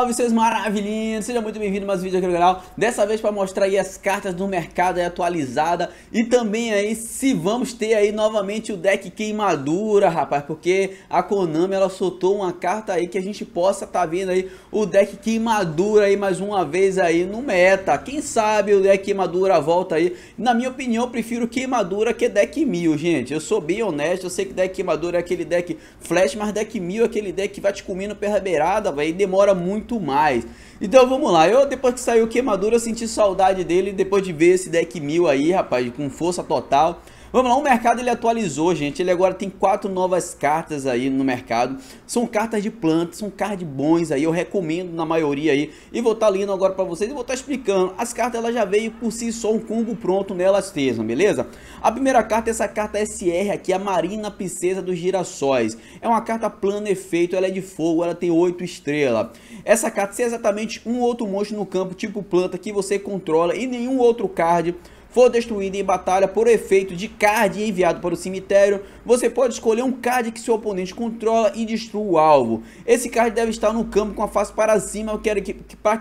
Salve, seus maravilhinhos! Seja muito bem-vindo a mais um vídeo aqui no canal. Dessa vez para mostrar aí as cartas do mercado aí atualizada e também aí se vamos ter aí novamente o deck queimadura, rapaz, porque a Konami ela soltou uma carta aí que a gente possa tá vendo aí o deck queimadura aí mais uma vez aí no meta. Quem sabe o deck queimadura volta aí. Na minha opinião, eu prefiro queimadura que deck mil, gente. Eu sou bem honesto, eu sei que deck queimadura é aquele deck flash, mas deck mil é aquele deck que vai te comendo pela beirada, vai demora muito muito mais. Então vamos lá, eu depois que saiu Queimadura eu senti saudade dele, depois de ver esse deck mil aí, rapaz, com força total. Vamos lá, o mercado ele atualizou, gente. Ele agora tem quatro novas cartas aí no mercado. São cartas de plantas, são cards bons aí. Eu recomendo na maioria aí. E vou estar tá lendo agora para vocês e vou estar tá explicando. As cartas ela já veio por si só um combo pronto nelas mesmas, beleza? A primeira carta é essa carta SR aqui, a Marina Princesa dos Girassóis. É uma carta plana efeito, ela é de fogo, ela tem oito estrelas. Essa carta, se é exatamente um outro monstro no campo, tipo planta, que você controla e nenhum outro card for destruída em batalha por efeito de card enviado para o cemitério, você pode escolher um card que seu oponente controla e destrua o alvo. Esse card deve estar no campo com a face para cima para que,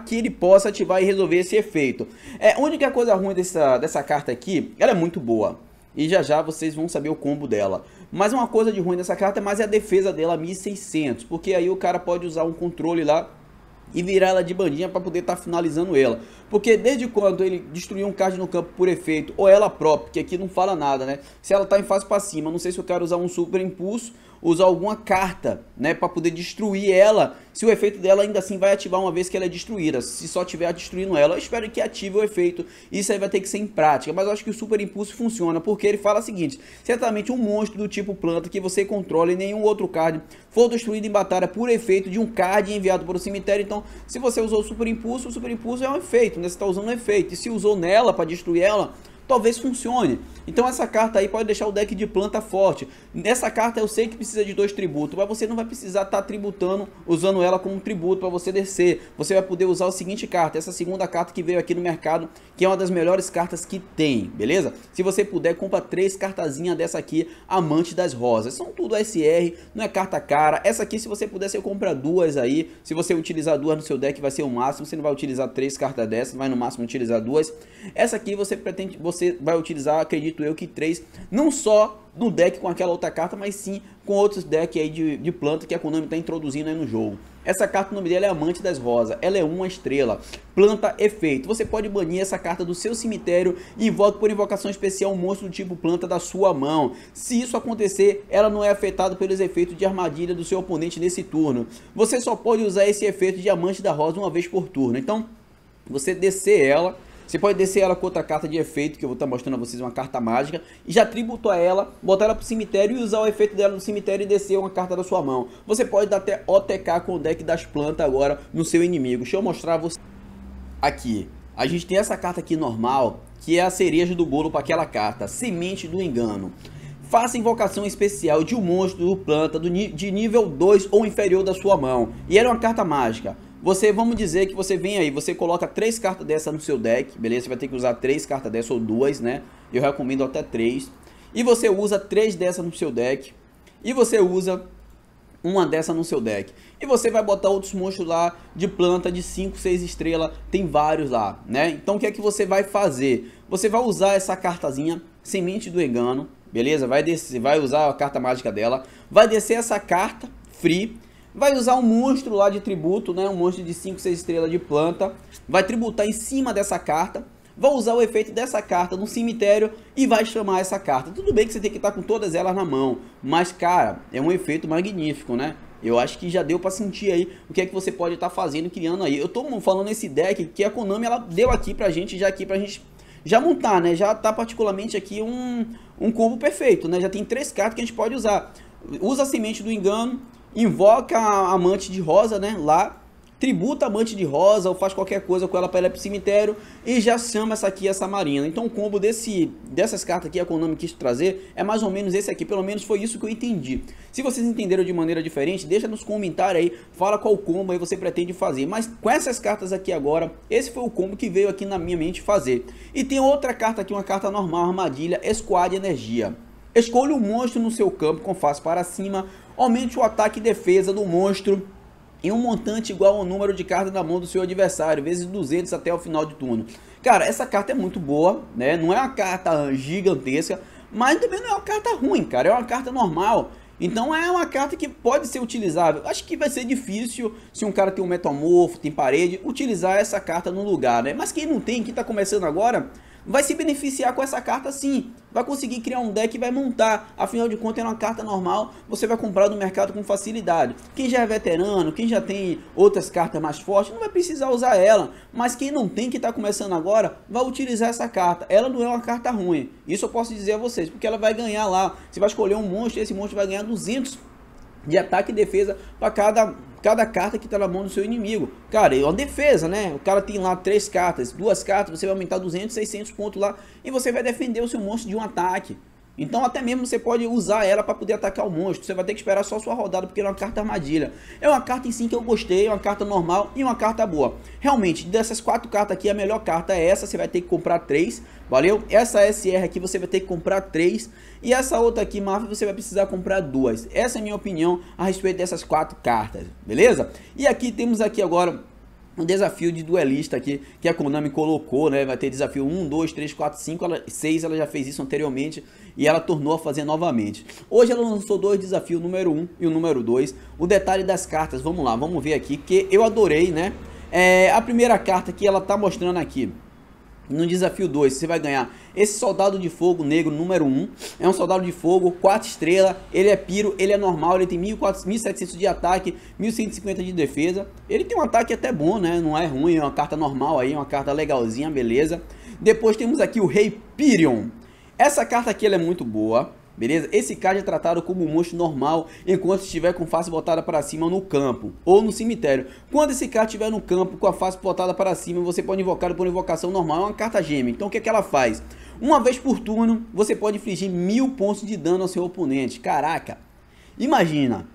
que ele possa ativar e resolver esse efeito. É, a única coisa ruim dessa, dessa carta aqui, ela é muito boa. E já já vocês vão saber o combo dela. Mas uma coisa de ruim dessa carta é mais a defesa dela, 1600. Porque aí o cara pode usar um controle lá e virar ela de bandinha para poder estar tá finalizando ela. Porque desde quando ele destruiu um card no campo por efeito, ou ela própria, que aqui não fala nada, né? Se ela tá em fase para cima, não sei se eu quero usar um super impulso usar alguma carta, né, para poder destruir ela, se o efeito dela ainda assim vai ativar uma vez que ela é destruída. Se só tiver destruindo ela, eu espero que ative o efeito. Isso aí vai ter que ser em prática, mas eu acho que o super impulso funciona, porque ele fala o seguinte: certamente um monstro do tipo planta que você controla e nenhum outro card for destruído em batalha por efeito de um card enviado para o cemitério. Então, se você usou o super impulso, o super impulso é um efeito, né? Você está usando um efeito. E se usou nela para destruir ela, talvez funcione. Então essa carta aí pode deixar o deck de planta forte. Nessa carta eu sei que precisa de dois tributos, mas você não vai precisar estar tá tributando, usando ela como tributo para você descer. Você vai poder usar a seguinte carta, essa segunda carta que veio aqui no mercado, que é uma das melhores cartas que tem, beleza? Se você puder, compra três cartazinhas dessa aqui, Amante das Rosas. São tudo SR, não é carta cara. Essa aqui, se você puder, você compra duas aí. Se você utilizar duas no seu deck, vai ser o máximo. Você não vai utilizar três cartas dessas, vai no máximo utilizar duas. Essa aqui você pretende... Você você vai utilizar, acredito eu, que três, não só no deck com aquela outra carta, mas sim com outros decks aí de, de planta que a Konami está introduzindo aí no jogo. Essa carta, o nome dela é Amante das Rosas, ela é uma estrela, planta efeito. Você pode banir essa carta do seu cemitério e invoca por invocação especial um monstro do tipo planta da sua mão. Se isso acontecer, ela não é afetada pelos efeitos de armadilha do seu oponente nesse turno. Você só pode usar esse efeito de Amante da Rosa uma vez por turno, então você descer ela você pode descer ela com outra carta de efeito, que eu vou estar tá mostrando a vocês uma carta mágica, e já a ela, botar ela pro cemitério e usar o efeito dela no cemitério e descer uma carta da sua mão. Você pode dar até OTK com o deck das plantas agora no seu inimigo. Deixa eu mostrar a você aqui. A gente tem essa carta aqui normal, que é a cereja do bolo para aquela carta, Semente do Engano. Faça invocação especial de um monstro ou planta de nível 2 ou inferior da sua mão. E era uma carta mágica. Você, vamos dizer que você vem aí, você coloca três cartas dessa no seu deck, beleza? Você vai ter que usar três cartas dessa ou duas, né? Eu recomendo até três. E você usa três dessa no seu deck. E você usa uma dessa no seu deck. E você vai botar outros monstros lá de planta de 5, 6 estrelas, tem vários lá, né? Então o que é que você vai fazer? Você vai usar essa cartazinha Semente do Engano, beleza? Vai descer, vai usar a carta mágica dela, vai descer essa carta free vai usar um monstro lá de tributo, né? um monstro de 5, 6 estrelas de planta, vai tributar em cima dessa carta, vai usar o efeito dessa carta no cemitério e vai chamar essa carta. Tudo bem que você tem que estar tá com todas elas na mão, mas cara, é um efeito magnífico, né? Eu acho que já deu para sentir aí o que é que você pode estar tá fazendo, criando aí. Eu tô falando esse deck que a Konami ela deu aqui pra gente, já aqui pra gente já montar, né? Já tá particularmente aqui um, um combo perfeito, né? Já tem três cartas que a gente pode usar. Usa a Semente do Engano, invoca a amante de rosa, né? Lá, tributa a amante de rosa ou faz qualquer coisa com ela para ela o cemitério e já chama essa aqui essa marina. Então o combo desse, dessas cartas aqui, a Konami quis trazer, é mais ou menos esse aqui. Pelo menos foi isso que eu entendi. Se vocês entenderam de maneira diferente, deixa nos comentários aí, fala qual combo aí você pretende fazer. Mas com essas cartas aqui agora, esse foi o combo que veio aqui na minha mente fazer. E tem outra carta aqui, uma carta normal, armadilha, Squad Energia. Escolha um monstro no seu campo com face para cima aumente o ataque e defesa do monstro em um montante igual ao número de cartas na mão do seu adversário, vezes 200 até o final de turno. Cara, essa carta é muito boa, né? Não é uma carta gigantesca, mas também não é uma carta ruim, cara. É uma carta normal. Então é uma carta que pode ser utilizável. Acho que vai ser difícil se um cara tem um metamorfo, tem parede, utilizar essa carta no lugar, né? Mas quem não tem, quem tá começando agora, vai se beneficiar com essa carta sim. Vai conseguir criar um deck e vai montar. Afinal de contas, é uma carta normal, você vai comprar no mercado com facilidade. Quem já é veterano, quem já tem outras cartas mais fortes, não vai precisar usar ela. Mas quem não tem, que está começando agora, vai utilizar essa carta. Ela não é uma carta ruim. Isso eu posso dizer a vocês, porque ela vai ganhar lá. Você vai escolher um monstro e esse monstro vai ganhar 200 de ataque e defesa para cada cada carta que está na mão do seu inimigo. Cara, é uma defesa, né? O cara tem lá três cartas, duas cartas, você vai aumentar 200, 600 pontos lá e você vai defender o seu monstro de um ataque. Então até mesmo você pode usar ela para poder atacar o monstro. Você vai ter que esperar só sua rodada, porque é uma carta armadilha. É uma carta em si que eu gostei, é uma carta normal e uma carta boa. Realmente, dessas quatro cartas aqui, a melhor carta é essa. Você vai ter que comprar três, valeu? Essa SR aqui você vai ter que comprar três. E essa outra aqui, Marvel, você vai precisar comprar duas. Essa é a minha opinião a respeito dessas quatro cartas, beleza? E aqui temos aqui agora um desafio de duelista aqui que a Konami colocou, né? Vai ter desafio 1, 2, 3, 4, 5, 6, ela já fez isso anteriormente e ela tornou a fazer novamente. Hoje ela lançou dois desafios, o número 1 e o número 2. O detalhe das cartas, vamos lá, vamos ver aqui, que eu adorei, né? É, a primeira carta que ela tá mostrando aqui, no desafio 2, você vai ganhar esse soldado de fogo negro número 1. Um, é um soldado de fogo, 4 estrelas. Ele é piro, ele é normal, ele tem 1.700 de ataque, 1.150 de defesa. Ele tem um ataque até bom, né? Não é ruim, é uma carta normal aí, é uma carta legalzinha, beleza. Depois temos aqui o Rei Pyrion. Essa carta aqui é muito boa beleza? Esse card é tratado como um monstro normal enquanto estiver com face botada para cima no campo ou no cemitério. Quando esse card estiver no campo com a face botada para cima, você pode invocar por invocação normal, é uma carta gêmea. Então o que, é que ela faz? Uma vez por turno, você pode infligir mil pontos de dano ao seu oponente. Caraca! Imagina,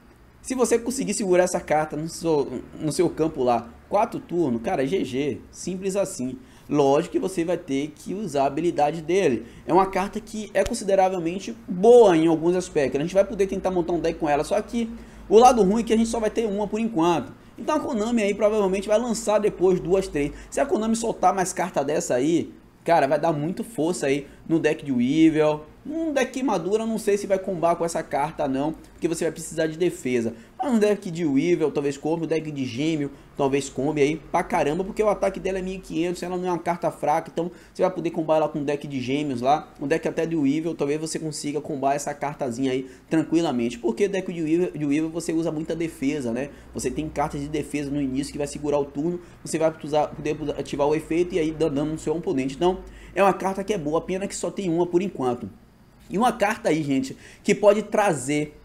se você conseguir segurar essa carta no seu, no seu campo lá, quatro turnos, cara, GG, simples assim lógico que você vai ter que usar a habilidade dele. É uma carta que é consideravelmente boa em alguns aspectos. A gente vai poder tentar montar um deck com ela, só que o lado ruim é que a gente só vai ter uma por enquanto. Então a Konami aí provavelmente vai lançar depois duas, três. Se a Konami soltar mais carta dessa aí, cara, vai dar muito força aí no deck de Weevil, um deck eu não sei se vai combar com essa carta não, porque você vai precisar de defesa. Um deck de Weevil talvez combe, um deck de Gêmeo talvez combe aí pra caramba, porque o ataque dela é 1500, ela não é uma carta fraca, então você vai poder combar ela com um deck de Gêmeos lá, um deck até de Weevil, talvez você consiga combar essa cartazinha aí tranquilamente, porque deck de Weevil, de Weevil você usa muita defesa, né? Você tem cartas de defesa no início que vai segurar o turno, você vai usar, poder ativar o efeito e aí dando no seu oponente, então é uma carta que é boa, pena que só tem uma por enquanto. E uma carta aí, gente, que pode trazer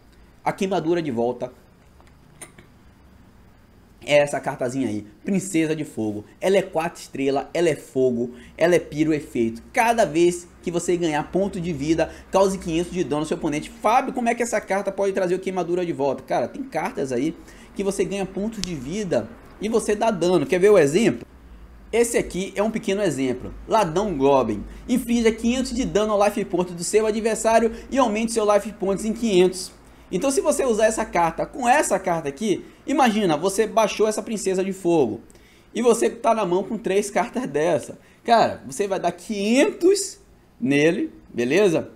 a queimadura de volta. É essa cartazinha aí, Princesa de Fogo. Ela é 4 estrelas, ela é fogo, ela é piro efeito. Cada vez que você ganhar ponto de vida, cause 500 de dano ao seu oponente. Fábio, como é que essa carta pode trazer o queimadura de volta? Cara, tem cartas aí que você ganha pontos de vida e você dá dano. Quer ver o exemplo? Esse aqui é um pequeno exemplo, Ladão Goblin. inflige 500 de dano ao life point do seu adversário e aumente seu life points em 500. Então se você usar essa carta com essa carta aqui, imagina, você baixou essa princesa de fogo e você tá na mão com três cartas dessa. Cara, você vai dar 500 nele, beleza?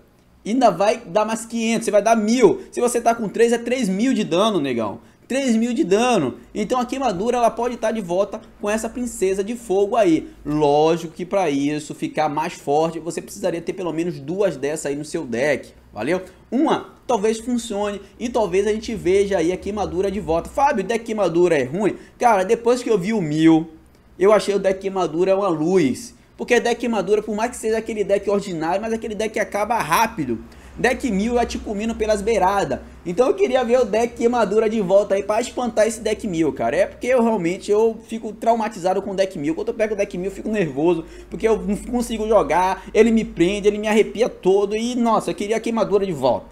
E ainda vai dar mais 500, você vai dar mil. Se você tá com 3, é 3000 mil de dano, negão. 3 mil de dano. Então a queimadura ela pode estar tá de volta com essa princesa de fogo aí. Lógico que para isso ficar mais forte, você precisaria ter pelo menos duas dessas aí no seu deck. Valeu? Uma talvez funcione e talvez a gente veja aí a queimadura de volta. Fábio, deck queimadura é ruim? Cara, depois que eu vi o mil, eu achei o deck queimadura uma luz. Porque deck queimadura, por mais que seja aquele deck ordinário, mas aquele deck acaba rápido. Deck mil vai te comendo pelas beiradas. Então eu queria ver o deck queimadura de volta aí pra espantar esse deck mil, cara. É porque eu realmente eu fico traumatizado com o deck mil. Quando eu pego o deck mil, eu fico nervoso, porque eu não consigo jogar, ele me prende, ele me arrepia todo e, nossa, eu queria a queimadura de volta.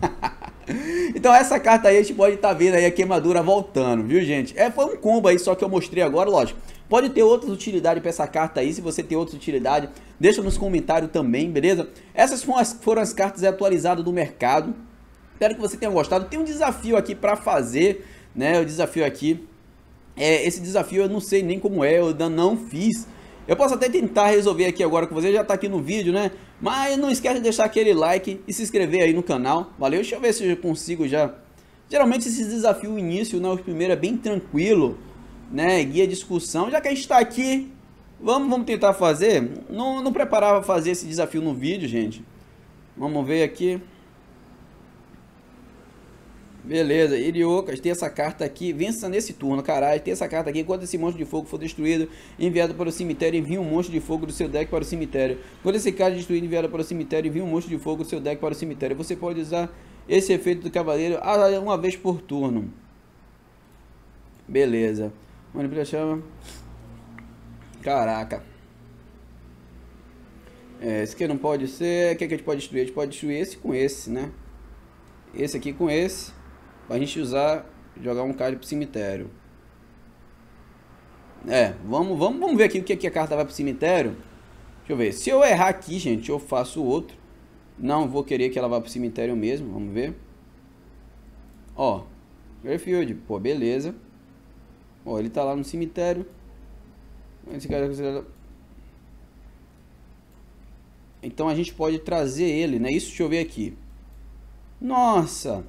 Então essa carta aí a gente pode estar tá vendo aí a queimadura voltando, viu gente? É, foi um combo aí só que eu mostrei agora, lógico. Pode ter outras utilidades para essa carta aí, se você tem outra utilidade, deixa nos comentários também, beleza? Essas foram as, foram as cartas atualizadas do mercado. Espero que você tenha gostado. Tem um desafio aqui para fazer, né? O desafio aqui, é, esse desafio eu não sei nem como é, eu ainda não fiz. Eu posso até tentar resolver aqui agora com você, já tá aqui no vídeo, né? Mas não esquece de deixar aquele like e se inscrever aí no canal, valeu? Deixa eu ver se eu consigo já. Geralmente esse desafio o início, na né, primeira é bem tranquilo, né, guia discussão. Já que a gente está aqui, vamos, vamos tentar fazer. Não, não preparava fazer esse desafio no vídeo, gente. Vamos ver aqui. Beleza, Iriocas, tem essa carta aqui, vença nesse turno, caralho, tem essa carta aqui, quando esse monstro de fogo for destruído, enviado para o cemitério, envia um monstro de fogo do seu deck para o cemitério. Quando esse card destruído, enviado para o cemitério, envia um monstro de fogo do seu deck para o cemitério. Você pode usar esse efeito do cavaleiro uma vez por turno. Beleza. Manipula chama. Caraca. É, esse aqui não pode ser. O que, é que a gente pode destruir? A gente pode destruir esse com esse, né? Esse aqui com esse. Pra gente usar. Jogar um card pro cemitério. É, vamos, vamos, vamos ver aqui o que, é que a carta vai pro cemitério. Deixa eu ver. Se eu errar aqui, gente, eu faço outro. Não vou querer que ela vá pro cemitério mesmo. Vamos ver. Ó. Garfield. Pô, beleza. Ó, ele tá lá no cemitério. Esse cara é considerado... Então a gente pode trazer ele, né? Isso, deixa eu ver aqui. Nossa,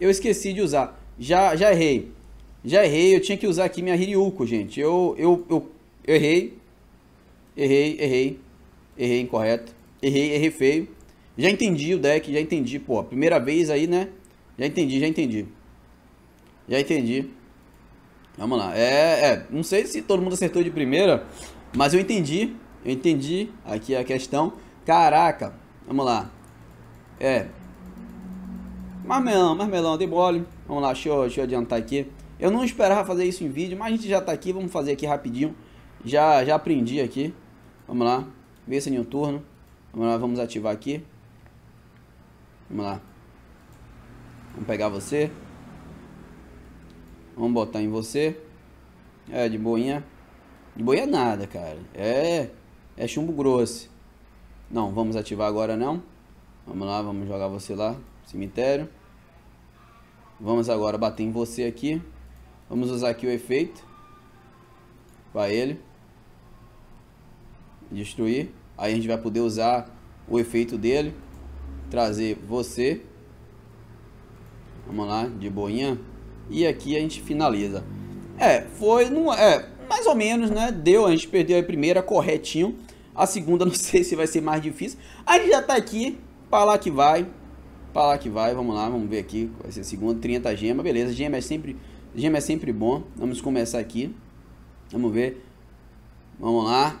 eu esqueci de usar. Já, já errei. Já errei, eu tinha que usar aqui minha Hiryuko, gente. Eu, eu, eu, eu errei. Errei, errei. Errei incorreto. Errei, errei feio. Já entendi o deck, já entendi. Pô, primeira vez aí, né? Já entendi, já entendi. Já entendi. Vamos lá. É, é, não sei se todo mundo acertou de primeira, mas eu entendi. Eu entendi aqui a questão. Caraca, vamos lá. É. Marmelão, marmelão, de mole. Vamos lá, deixa eu, deixa eu adiantar aqui. Eu não esperava fazer isso em vídeo, mas a gente já tá aqui, vamos fazer aqui rapidinho. Já, já aprendi aqui. Vamos lá, ver se é turno. Vamos lá, vamos ativar aqui. Vamos lá. Vamos pegar você. Vamos botar em você. É, de boinha. De boinha nada, cara. É, é chumbo grosso. Não, vamos ativar agora não. Vamos lá, vamos jogar você lá. Cemitério. Vamos agora bater em você aqui. Vamos usar aqui o efeito. Para ele. Destruir. Aí a gente vai poder usar o efeito dele. Trazer você. Vamos lá, de boinha. E aqui a gente finaliza. É, foi, não, é, mais ou menos, né? Deu, a gente perdeu a primeira corretinho. A segunda não sei se vai ser mais difícil. A gente já tá aqui, para lá que vai. Para lá que vai, vamos lá, vamos ver aqui. Vai ser a segunda, 30 gemas, beleza. Gema é sempre, gema é sempre bom. Vamos começar aqui. Vamos ver. Vamos lá.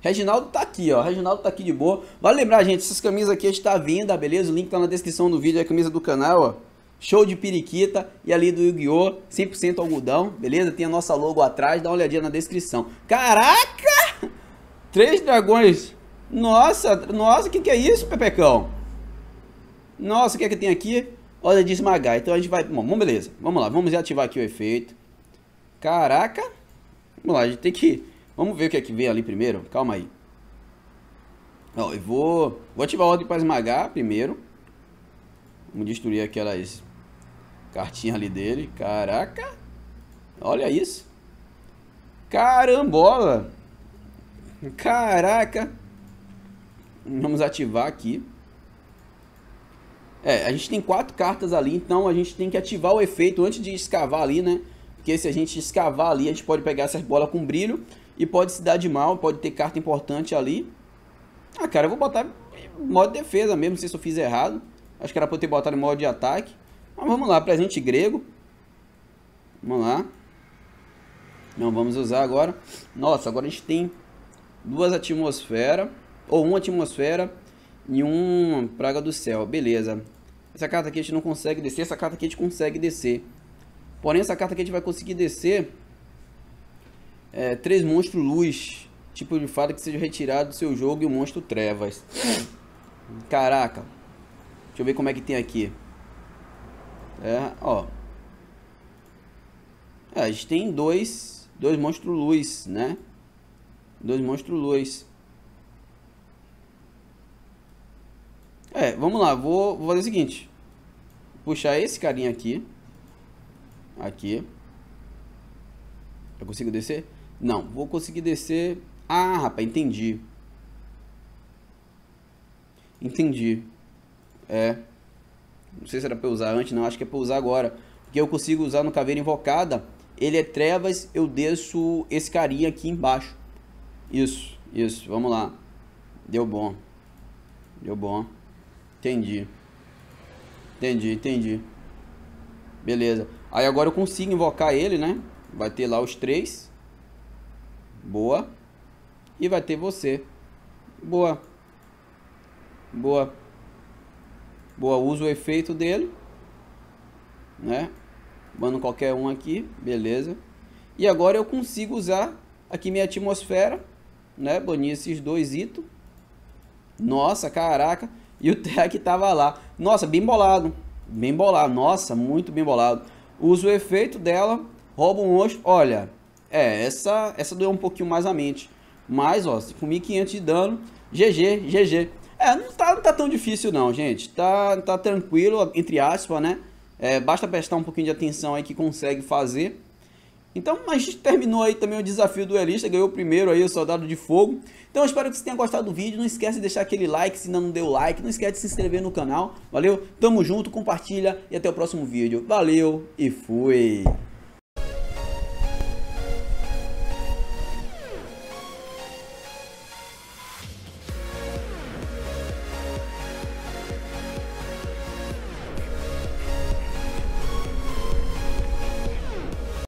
Reginaldo tá aqui, ó. Reginaldo tá aqui de boa. Vale lembrar, gente, essas camisas aqui está tá venda, beleza? O link tá na descrição do vídeo, é a camisa do canal, ó show de periquita e ali do Yu-Gi-Oh! 100% algodão, beleza? Tem a nossa logo atrás, dá uma olhadinha na descrição. Caraca! Três dragões! Nossa, nossa, o que, que é isso, Pepecão? Nossa, o que é que tem aqui? Olha de esmagar. Então a gente vai... Bom, beleza. Vamos lá, vamos ativar aqui o efeito. Caraca! Vamos lá, a gente tem que... Vamos ver o que é que vem ali primeiro. Calma aí. Ó, eu vou... Vou ativar a ordem para esmagar primeiro. Vamos destruir aquelas Cartinha ali dele. Caraca! Olha isso! Carambola! Caraca! Vamos ativar aqui. É, a gente tem quatro cartas ali, então a gente tem que ativar o efeito antes de escavar ali, né? Porque se a gente escavar ali, a gente pode pegar essas bolas com brilho e pode se dar de mal, pode ter carta importante ali. Ah, cara, eu vou botar modo de defesa mesmo, se eu fiz errado. Acho que era pra eu ter botado em modo de ataque vamos lá, presente grego. Vamos lá. Não vamos usar agora. Nossa, agora a gente tem duas atmosferas, ou uma atmosfera e uma praga do céu. Beleza. Essa carta aqui a gente não consegue descer, essa carta aqui a gente consegue descer. Porém, essa carta aqui a gente vai conseguir descer é, três monstros luz, tipo de fada que seja retirado do seu jogo e o monstro trevas. Caraca. Deixa eu ver como é que tem aqui. É, ó. É, a gente tem dois, dois monstros luz, né? Dois monstros luz. É, vamos lá, vou, vou fazer o seguinte. Puxar esse carinha aqui. Aqui. Eu consigo descer? Não, vou conseguir descer. Ah, rapaz, entendi. Entendi. É. Não sei se era pra usar antes, não. Acho que é pra usar agora. Porque eu consigo usar no Caveira Invocada. Ele é Trevas, eu desço esse carinha aqui embaixo. Isso, isso. Vamos lá. Deu bom. Deu bom. Entendi. Entendi, entendi. Beleza. Aí agora eu consigo invocar ele, né? Vai ter lá os três. Boa. E vai ter você. Boa. Boa. Boa, uso o efeito dele, né? Mando qualquer um aqui, beleza. E agora eu consigo usar aqui minha atmosfera, né? Banir esses dois itens. Nossa, caraca. E o tech tava lá. Nossa, bem bolado. Bem bolado. Nossa, muito bem bolado. Usa o efeito dela, rouba um rosto. Olha, é, essa, essa doeu um pouquinho mais a mente. Mas, ó, com 1500 de dano, GG, GG. É, não tá, não tá tão difícil não, gente. Tá, tá tranquilo, entre aspas, né? É, basta prestar um pouquinho de atenção aí que consegue fazer. Então, mas terminou aí também o desafio do duelista, ganhou o primeiro aí, o Soldado de Fogo. Então, eu espero que você tenha gostado do vídeo. Não esquece de deixar aquele like se ainda não deu like. Não esquece de se inscrever no canal. Valeu? Tamo junto, compartilha e até o próximo vídeo. Valeu e fui!